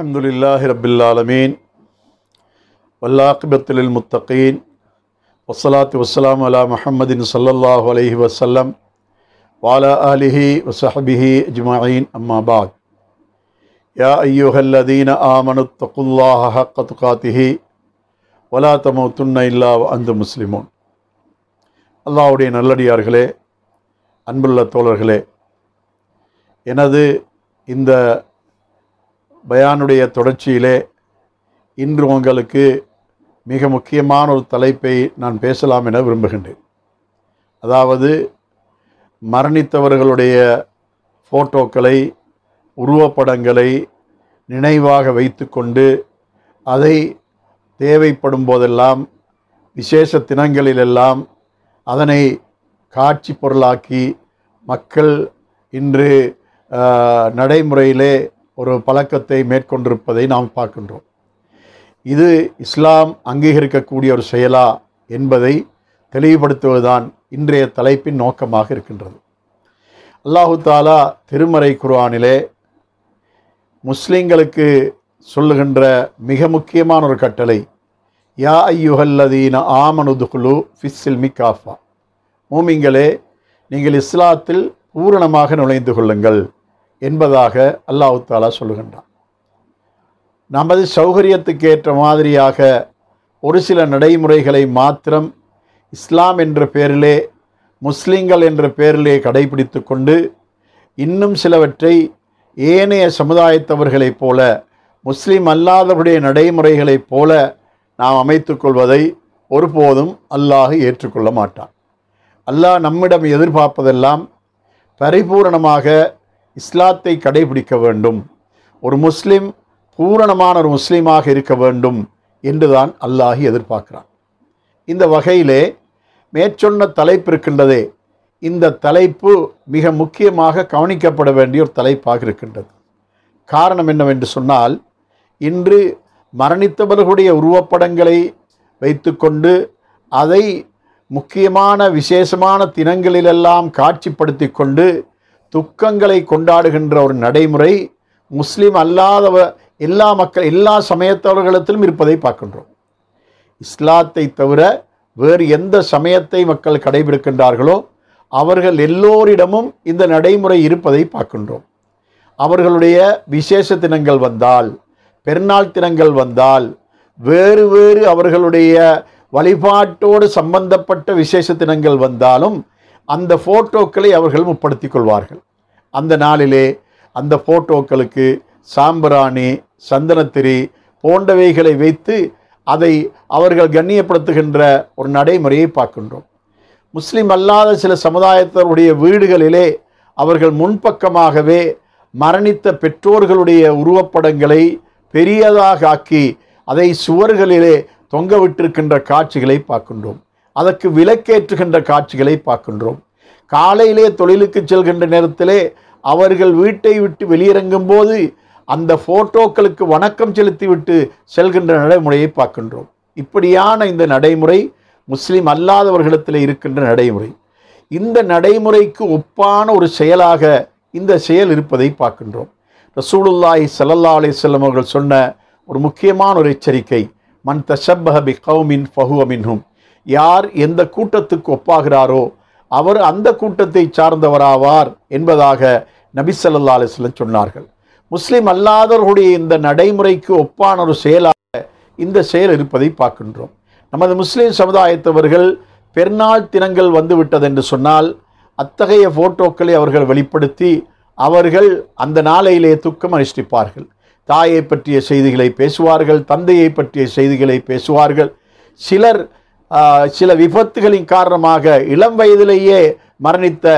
الحمد لله رب العالمين والعاقبة للمتقين والصلاة والسلام على محمد صلى الله عليه وسلم وعلى آله وصحبه أجمعين أما بعد يا أيها الذين آمنوا اتقوا الله حق تقاته ولا تموتن إلا وأنتم مسلمون الله அல்லாவுடைய நல்லடியார்களே அன்புள்ள தோழர்களே எனது இந்த பயானுடைய தொடர்ச்சியிலே இன்று உங்களுக்கு மிக முக்கியமான ஒரு தலைப்பை நான் பேசலாம் என விரும்புகின்றேன் அதாவது மரணித்தவர்களுடைய ஃபோட்டோக்களை உருவப்படங்களை நினைவாக வைத்து கொண்டு அதை தேவைப்படும் போதெல்லாம் விசேஷ தினங்களிலெல்லாம் அதனை காட்சி பொருளாக்கி மக்கள் இன்று நடைமுறையிலே ஒரு பழக்கத்தை மேற்கொண்டிருப்பதை நாம் பார்க்கின்றோம் இது இஸ்லாம் அங்கீகரிக்கக்கூடிய ஒரு செயலா என்பதை தெளிவுபடுத்துவதுதான் இன்றைய தலைப்பின் நோக்கமாக இருக்கின்றது அல்லாஹு தாலா திருமறை குர்ஆனிலே முஸ்லீம்களுக்கு சொல்லுகின்ற மிக முக்கியமான ஒரு கட்டளை யா ஐயுஹல்லதீன ஆமனுதுகுலு ஃபிஸ்ஸில் மிகாஃபா மூமிங்களே நீங்கள் இஸ்லாத்தில் பூரணமாக நுழைந்து கொள்ளுங்கள் என்பதாக அல்லாஹு தாலா சொல்லுகின்றான் நமது சௌகரியத்துக்கு ஏற்ற மாதிரியாக ஒரு சில நடைமுறைகளை மாத்திரம் இஸ்லாம் என்ற பேரிலே முஸ்லீம்கள் என்ற பேரிலே கடைபிடித்து கொண்டு இன்னும் சிலவற்றை ஏனைய சமுதாயத்தவர்களைப் போல முஸ்லீம் அல்லாதவருடைய நடைமுறைகளைப் போல நாம் அமைத்துக்கொள்வதை ஒருபோதும் அல்லாஹ் ஏற்றுக்கொள்ள மாட்டான் அல்லாஹ் நம்மிடம் எதிர்பார்ப்பதெல்லாம் பரிபூரணமாக இஸ்லாத்தை கடைபிடிக்க வேண்டும் ஒரு முஸ்லீம் பூரணமான ஒரு முஸ்லீமாக இருக்க வேண்டும் என்றுதான் அல்லாஹி எதிர்பார்க்கிறான் இந்த வகையிலே மேற்சொன்ன தலைப்பு இருக்கின்றதே இந்த தலைப்பு மிக முக்கியமாக கவனிக்கப்பட வேண்டிய ஒரு தலைப்பாக இருக்கின்றது காரணம் என்னவென்று சொன்னால் இன்று மரணித்தவர்களுடைய உருவப்படங்களை வைத்துக்கொண்டு அதை முக்கியமான விசேஷமான தினங்களிலெல்லாம் காட்சிப்படுத்தி கொண்டு துக்கங்களை கொண்டாடுகின்ற ஒரு நடைமுறை முஸ்லீம் அல்லாதவ எல்லா மக்கள் எல்லா சமயத்தவர்களிடத்திலும் இருப்பதை பார்க்கின்றோம் இஸ்லாத்தை தவிர வேறு எந்த சமயத்தை மக்கள் கடைபிடிக்கின்றார்களோ அவர்கள் எல்லோரிடமும் இந்த நடைமுறை இருப்பதை பார்க்கின்றோம் அவர்களுடைய விசேஷ தினங்கள் வந்தால் பெருநாள் தினங்கள் வந்தால் வேறு வேறு அவர்களுடைய வழிபாட்டோடு சம்பந்தப்பட்ட விசேஷ தினங்கள் வந்தாலும் அந்த ஃபோட்டோக்களை அவர்கள் முப்படுத்திக் கொள்வார்கள் அந்த நாளிலே அந்த ஃபோட்டோக்களுக்கு சாம்பிராணி சந்தனத்திரி போன்றவைகளை வைத்து அதை அவர்கள் கண்ணியப்படுத்துகின்ற ஒரு நடைமுறையை பார்க்கின்றோம் முஸ்லீம் அல்லாத சில சமுதாயத்தினருடைய வீடுகளிலே அவர்கள் முன்பக்கமாகவே மரணித்த பெற்றோர்களுடைய உருவப்படங்களை பெரியதாக ஆக்கி அதை சுவர்களிலே தொங்க விட்டிருக்கின்ற காட்சிகளை பார்க்கின்றோம் அதற்கு விலக்கேற்றுகின்ற காட்சிகளை பார்க்கின்றோம் காலையிலே தொழிலுக்கு செல்கின்ற நேரத்திலே அவர்கள் வீட்டை விட்டு வெளியிறங்கும் போது அந்த ஃபோட்டோக்களுக்கு வணக்கம் செலுத்திவிட்டு செல்கின்ற நடைமுறையை பார்க்கின்றோம் இப்படியான இந்த நடைமுறை முஸ்லீம் அல்லாதவர்களிடத்தில் இருக்கின்ற நடைமுறை இந்த நடைமுறைக்கு ஒப்பான ஒரு செயலாக இந்த செயல் இருப்பதை பார்க்கின்றோம் ரசூலுல்லாய் சல்லல்லா செல்லம் அவர்கள் சொன்ன ஒரு முக்கியமான ஒரு எச்சரிக்கை மன் தஷப்பஹபி கௌமின் ஃபஹுவமின்ஹும் யார் எந்த கூட்டத்துக்கு ஒப்பாகிறாரோ அவர் அந்த கூட்டத்தை சார்ந்தவராவார் என்பதாக நபிசல்லா அலிஸ்லம் சொன்னார்கள் முஸ்லீம் அல்லாதவர்களுடைய இந்த நடைமுறைக்கு ஒப்பான ஒரு செயலாக இந்த செயல் இருப்பதை பார்க்கின்றோம் நமது முஸ்லீம் சமுதாயத்தவர்கள் பெருநாள் தினங்கள் வந்துவிட்டது என்று சொன்னால் அத்தகைய ஃபோட்டோக்களை அவர்கள் வெளிப்படுத்தி அவர்கள் அந்த நாளையிலே துக்கம் அனுஷ்டிப்பார்கள் தாயை பற்றிய செய்திகளை பேசுவார்கள் தந்தையை பற்றிய செய்திகளை பேசுவார்கள் சிலர் சில விபத்துகளின் காரணமாக இளம் வயதிலேயே மரணித்த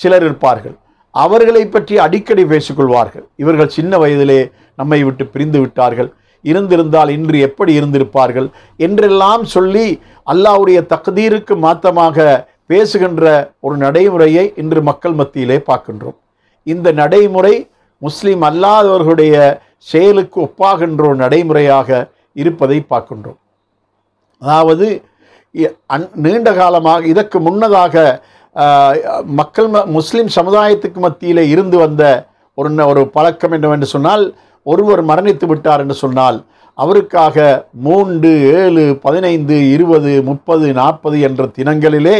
சிலர் இருப்பார்கள் அவர்களை பற்றி அடிக்கடி பேசிக்கொள்வார்கள் இவர்கள் சின்ன வயதிலே நம்மை விட்டு பிரிந்து விட்டார்கள் இருந்திருந்தால் இன்று எப்படி இருந்திருப்பார்கள் என்றெல்லாம் சொல்லி அல்லாவுடைய தகுதீருக்கு மாத்தமாக பேசுகின்ற ஒரு நடைமுறையை இன்று மக்கள் மத்தியிலே பார்க்கின்றோம் இந்த நடைமுறை முஸ்லீம் அல்லாதவர்களுடைய செயலுக்கு ஒப்பாகின்ற ஒரு நடைமுறையாக இருப்பதை பார்க்கின்றோம் அதாவது நீண்ட காலமாக இதற்கு முன்னதாக மக்கள் முஸ்லீம் சமுதாயத்துக்கு மத்தியில் இருந்து வந்த ஒரு ஒரு பழக்கம் என்னவென்று சொன்னால் ஒருவர் மரணித்து விட்டார் என்று சொன்னால் அவருக்காக மூன்று ஏழு பதினைந்து இருபது முப்பது நாற்பது என்ற தினங்களிலே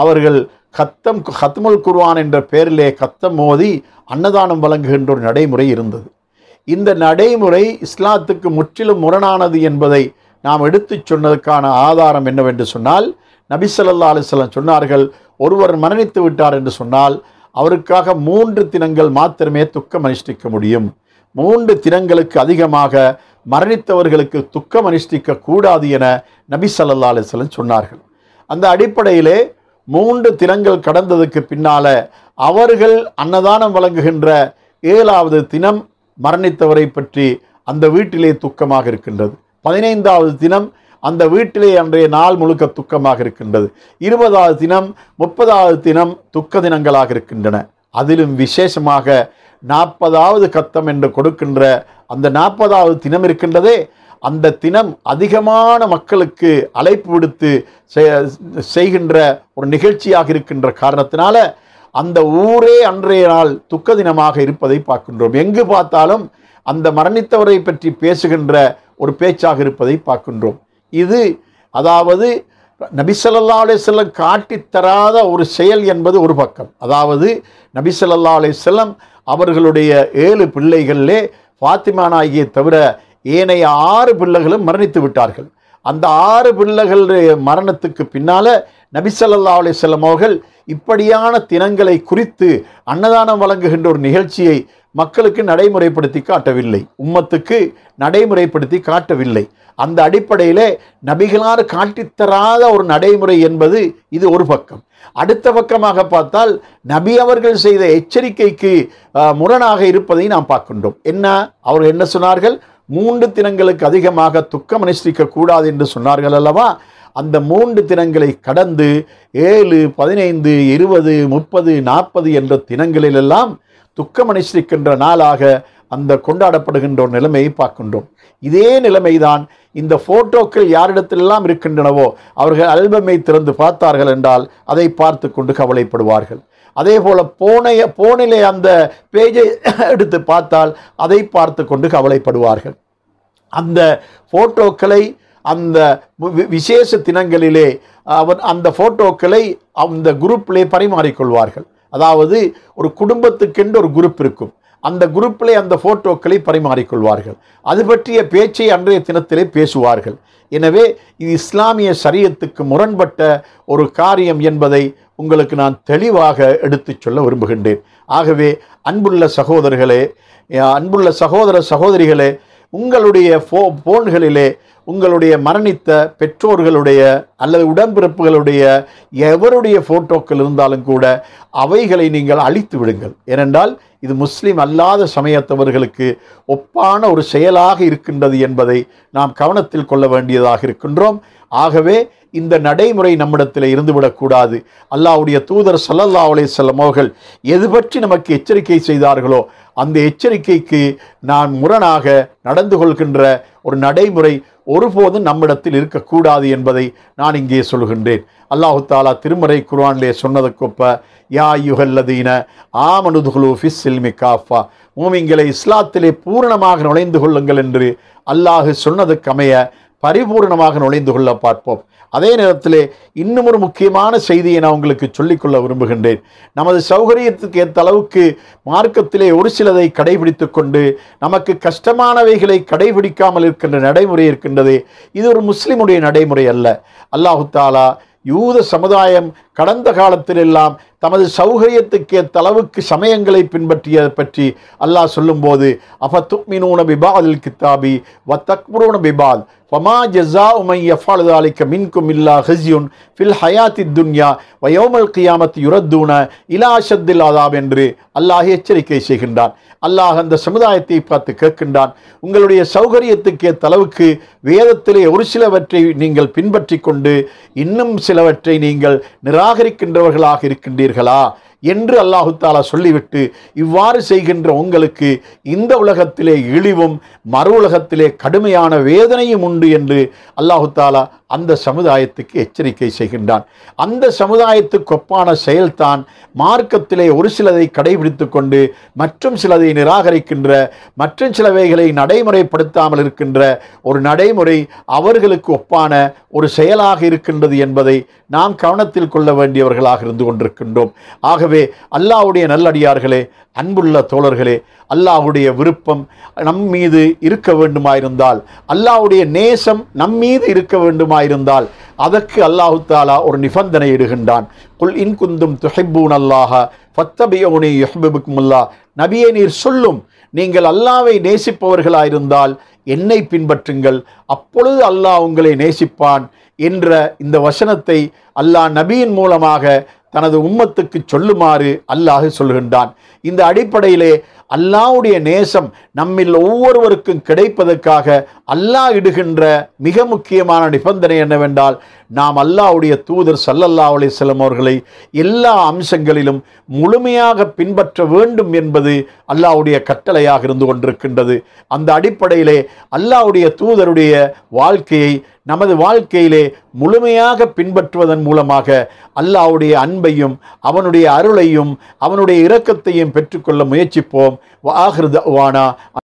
அவர்கள் கத்தம் ஹத்மல் குர்வான் என்ற பெயரிலே கத்தம் மோதி அன்னதானம் வழங்குகின்ற ஒரு நடைமுறை இருந்தது இந்த நடைமுறை இஸ்லாத்துக்கு முற்றிலும் முரணானது என்பதை நாம் எடுத்து சொன்னதுக்கான ஆதாரம் என்னவென்று சொன்னால் சொல்லா அலிஸ்லாம் சொன்னார்கள் ஒருவர் மரணித்து விட்டார் என்று சொன்னால் அவருக்காக மூன்று தினங்கள் மாத்திரமே துக்கம் அனுஷ்டிக்க முடியும் மூன்று தினங்களுக்கு அதிகமாக மரணித்தவர்களுக்கு துக்கம் அனுஷ்டிக்க கூடாது என நபி சல்லா அலிஸ்லம் சொன்னார்கள் அந்த அடிப்படையிலே மூன்று தினங்கள் கடந்ததுக்கு பின்னால் அவர்கள் அன்னதானம் வழங்குகின்ற ஏழாவது தினம் மரணித்தவரை பற்றி அந்த வீட்டிலே துக்கமாக இருக்கின்றது பதினைந்தாவது தினம் அந்த வீட்டிலே அன்றைய நாள் முழுக்க துக்கமாக இருக்கின்றது இருபதாவது தினம் முப்பதாவது தினம் துக்க தினங்களாக இருக்கின்றன அதிலும் விசேஷமாக நாற்பதாவது கத்தம் என்று கொடுக்கின்ற அந்த நாற்பதாவது தினம் இருக்கின்றதே அந்த தினம் அதிகமான மக்களுக்கு அழைப்பு விடுத்து செய்கின்ற ஒரு நிகழ்ச்சியாக இருக்கின்ற காரணத்தினால அந்த ஊரே அன்றைய நாள் துக்க தினமாக இருப்பதை பார்க்கின்றோம் எங்கு பார்த்தாலும் அந்த மரணித்தவரை பற்றி பேசுகின்ற ஒரு பேச்சாக இருப்பதை பார்க்கின்றோம் இது அதாவது நபிசல்லா அலேசல்லம் காட்டித்தராத ஒரு செயல் என்பது ஒரு பக்கம் அதாவது நபிசல்லா அலேசல்லம் அவர்களுடைய ஏழு பிள்ளைகளிலே ஃபாத்திமானாகிய தவிர ஏனைய ஆறு பிள்ளைகளும் மரணித்து விட்டார்கள் அந்த ஆறு பிள்ளைகளுடைய மரணத்துக்கு பின்னால் நபிசல்லா அலிசல்லம் அவர்கள் இப்படியான தினங்களை குறித்து அன்னதானம் வழங்குகின்ற ஒரு நிகழ்ச்சியை மக்களுக்கு நடைமுறைப்படுத்தி காட்டவில்லை உம்மத்துக்கு நடைமுறைப்படுத்தி காட்டவில்லை அந்த அடிப்படையில் நபிகளார் காட்டித்தராத ஒரு நடைமுறை என்பது இது ஒரு பக்கம் அடுத்த பக்கமாக பார்த்தால் நபி அவர்கள் செய்த எச்சரிக்கைக்கு முரணாக இருப்பதை நாம் பார்க்கின்றோம் என்ன அவர்கள் என்ன சொன்னார்கள் மூன்று தினங்களுக்கு அதிகமாக துக்கம் அனுஷ்டிக்க கூடாது என்று சொன்னார்கள் அல்லவா அந்த மூன்று தினங்களை கடந்து ஏழு பதினைந்து இருபது முப்பது நாற்பது என்ற தினங்களிலெல்லாம் துக்கம் அனுஷ்டிக்கின்ற நாளாக அந்த கொண்டாடப்படுகின்ற ஒரு நிலைமையை பார்க்கின்றோம் இதே நிலைமைதான் இந்த ஃபோட்டோக்கள் யாரிடத்திலெல்லாம் இருக்கின்றனவோ அவர்கள் அல்பமை திறந்து பார்த்தார்கள் என்றால் அதை பார்த்து கொண்டு கவலைப்படுவார்கள் அதே போல் போனைய போனிலே அந்த பேஜை எடுத்து பார்த்தால் அதை பார்த்து கொண்டு கவலைப்படுவார்கள் அந்த ஃபோட்டோக்களை அந்த விசேஷ தினங்களிலே அவன் அந்த ஃபோட்டோக்களை அந்த குரூப்பிலே பரிமாறிக்கொள்வார்கள் அதாவது ஒரு குடும்பத்துக்கென்று ஒரு குரூப் இருக்கும் அந்த குரூப்பிலே அந்த ஃபோட்டோக்களை பரிமாறிக்கொள்வார்கள் அது பற்றிய பேச்சை அன்றைய தினத்திலே பேசுவார்கள் எனவே இது இஸ்லாமிய சரியத்துக்கு முரண்பட்ட ஒரு காரியம் என்பதை உங்களுக்கு நான் தெளிவாக எடுத்துச் சொல்ல விரும்புகின்றேன் ஆகவே அன்புள்ள சகோதரர்களே அன்புள்ள சகோதர சகோதரிகளே உங்களுடைய ஃபோ ஃபோன்களிலே உங்களுடைய மரணித்த பெற்றோர்களுடைய அல்லது உடன்பிறப்புகளுடைய எவருடைய ஃபோட்டோக்கள் இருந்தாலும் கூட அவைகளை நீங்கள் அழித்து விடுங்கள் ஏனென்றால் இது முஸ்லீம் அல்லாத சமயத்தவர்களுக்கு ஒப்பான ஒரு செயலாக இருக்கின்றது என்பதை நாம் கவனத்தில் கொள்ள வேண்டியதாக இருக்கின்றோம் ஆகவே இந்த நடைமுறை நம்மிடத்தில் இருந்துவிடக்கூடாது அல்லாவுடைய தூதர் சல்லல்லா அலே செல்லம் அவர்கள் எது பற்றி நமக்கு எச்சரிக்கை செய்தார்களோ அந்த எச்சரிக்கைக்கு நான் முரணாக நடந்து கொள்கின்ற ஒரு நடைமுறை ஒருபோதும் நம்மிடத்தில் இருக்கக்கூடாது என்பதை நான் இங்கே சொல்கின்றேன் அல்லாஹு தாலா திருமறை குர்வானிலே சொன்னதுக்கொப்ப யா யுகல்லதீன ஆமனுதுகுலு ஃபிஸ் இல்மி காஃபா மூமிங்களை இஸ்லாத்திலே பூரணமாக நுழைந்து கொள்ளுங்கள் என்று அல்லாஹு சொன்னதுக்கமைய பரிபூர்ணமாக நுழைந்து கொள்ள பார்ப்போம் அதே நேரத்தில் இன்னும் ஒரு முக்கியமான செய்தியை நான் உங்களுக்கு சொல்லிக்கொள்ள விரும்புகின்றேன் நமது சௌகரியத்துக்கு ஏற்ற அளவுக்கு மார்க்கத்திலே ஒரு சிலதை கடைபிடித்து கொண்டு நமக்கு கஷ்டமானவைகளை கடைபிடிக்காமல் இருக்கின்ற நடைமுறை இருக்கின்றது இது ஒரு முஸ்லிமுடைய நடைமுறை அல்ல அல்லாஹு தாலா யூத சமுதாயம் கடந்த காலத்திலெல்லாம் தமது சௌகரியத்துக்கே தளவுக்கு சமயங்களை பின்பற்றியதை பற்றி அல்லாஹ் சொல்லும்போது அஃபத்துக்மினூன பிபாதில் கித்தாபி வத்தக்முரூன பிபாத் ஃபமா ஜெஸா உமை எஃபாலு அலிக்க மின்கும் இல்லா ஹசியுன் ஃபில் ஹயாத்தி துன்யா வயோமல் கியாமத் யுரத்தூன இலாஷத்தில் ஆதாம் என்று அல்லாஹ் எச்சரிக்கை செய்கின்றான் அல்லாஹ் அந்த சமுதாயத்தை பார்த்து கேட்கின்றான் உங்களுடைய சௌகரியத்துக்கே தளவுக்கு வேதத்திலே ஒரு சிலவற்றை நீங்கள் பின்பற்றி கொண்டு இன்னும் சிலவற்றை நீங்கள் நிரா நிராகரிக்கின்றவர்களாக இருக்கின்றீர்களா என்று அல்லாஹு தாலா சொல்லிவிட்டு இவ்வாறு செய்கின்ற உங்களுக்கு இந்த உலகத்திலே இழிவும் மறு உலகத்திலே கடுமையான வேதனையும் உண்டு என்று அல்லாஹு தாலா அந்த சமுதாயத்துக்கு எச்சரிக்கை செய்கின்றான் அந்த சமுதாயத்துக்கு ஒப்பான செயல்தான் மார்க்கத்திலே ஒரு சிலதை கடைபிடித்து கொண்டு மற்றும் சிலதை நிராகரிக்கின்ற மற்றும் சிலவைகளை நடைமுறைப்படுத்தாமல் இருக்கின்ற ஒரு நடைமுறை அவர்களுக்கு ஒப்பான ஒரு செயலாக இருக்கின்றது என்பதை நாம் கவனத்தில் கொள்ள வேண்டியவர்களாக இருந்து கொண்டிருக்கின்றோம் ஆகவே ஆகவே அல்லாவுடைய நல்லடியார்களே அன்புள்ள தோழர்களே அல்லாவுடைய விருப்பம் நம் மீது இருக்க வேண்டுமாயிருந்தால் அல்லாவுடைய நேசம் நம் மீது இருக்க வேண்டுமாயிருந்தால் அதற்கு அல்லாஹு தாலா ஒரு நிபந்தனை இடுகின்றான் குல் இன் குந்தும் துஹைபூன் அல்லாஹ ஃபத்தபியோனி யஹ்பிபுக்குமுல்லா நபியே நீர் சொல்லும் நீங்கள் அல்லாவை நேசிப்பவர்களாயிருந்தால் என்னை பின்பற்றுங்கள் அப்பொழுது அல்லாஹ் உங்களை நேசிப்பான் என்ற இந்த வசனத்தை அல்லாஹ் நபியின் மூலமாக தனது உம்மத்துக்கு சொல்லுமாறு அல்லாஹ் சொல்கின்றான் இந்த அடிப்படையிலே அல்லாவுடைய நேசம் நம்மில் ஒவ்வொருவருக்கும் கிடைப்பதற்காக அல்லாஹ் இடுகின்ற மிக முக்கியமான நிபந்தனை என்னவென்றால் நாம் அல்லாவுடைய தூதர் சல்லல்லா அலிசல்லம் அவர்களை எல்லா அம்சங்களிலும் முழுமையாக பின்பற்ற வேண்டும் என்பது அல்லாவுடைய கட்டளையாக இருந்து கொண்டிருக்கின்றது அந்த அடிப்படையிலே அல்லாவுடைய தூதருடைய வாழ்க்கையை நமது வாழ்க்கையிலே முழுமையாக பின்பற்றுவதன் மூலமாக அல்லாவுடைய அன்பையும் அவனுடைய அருளையும் அவனுடைய இரக்கத்தையும் பெற்றுக்கொள்ள முயற்சிப்போம் ஆகிருதவானா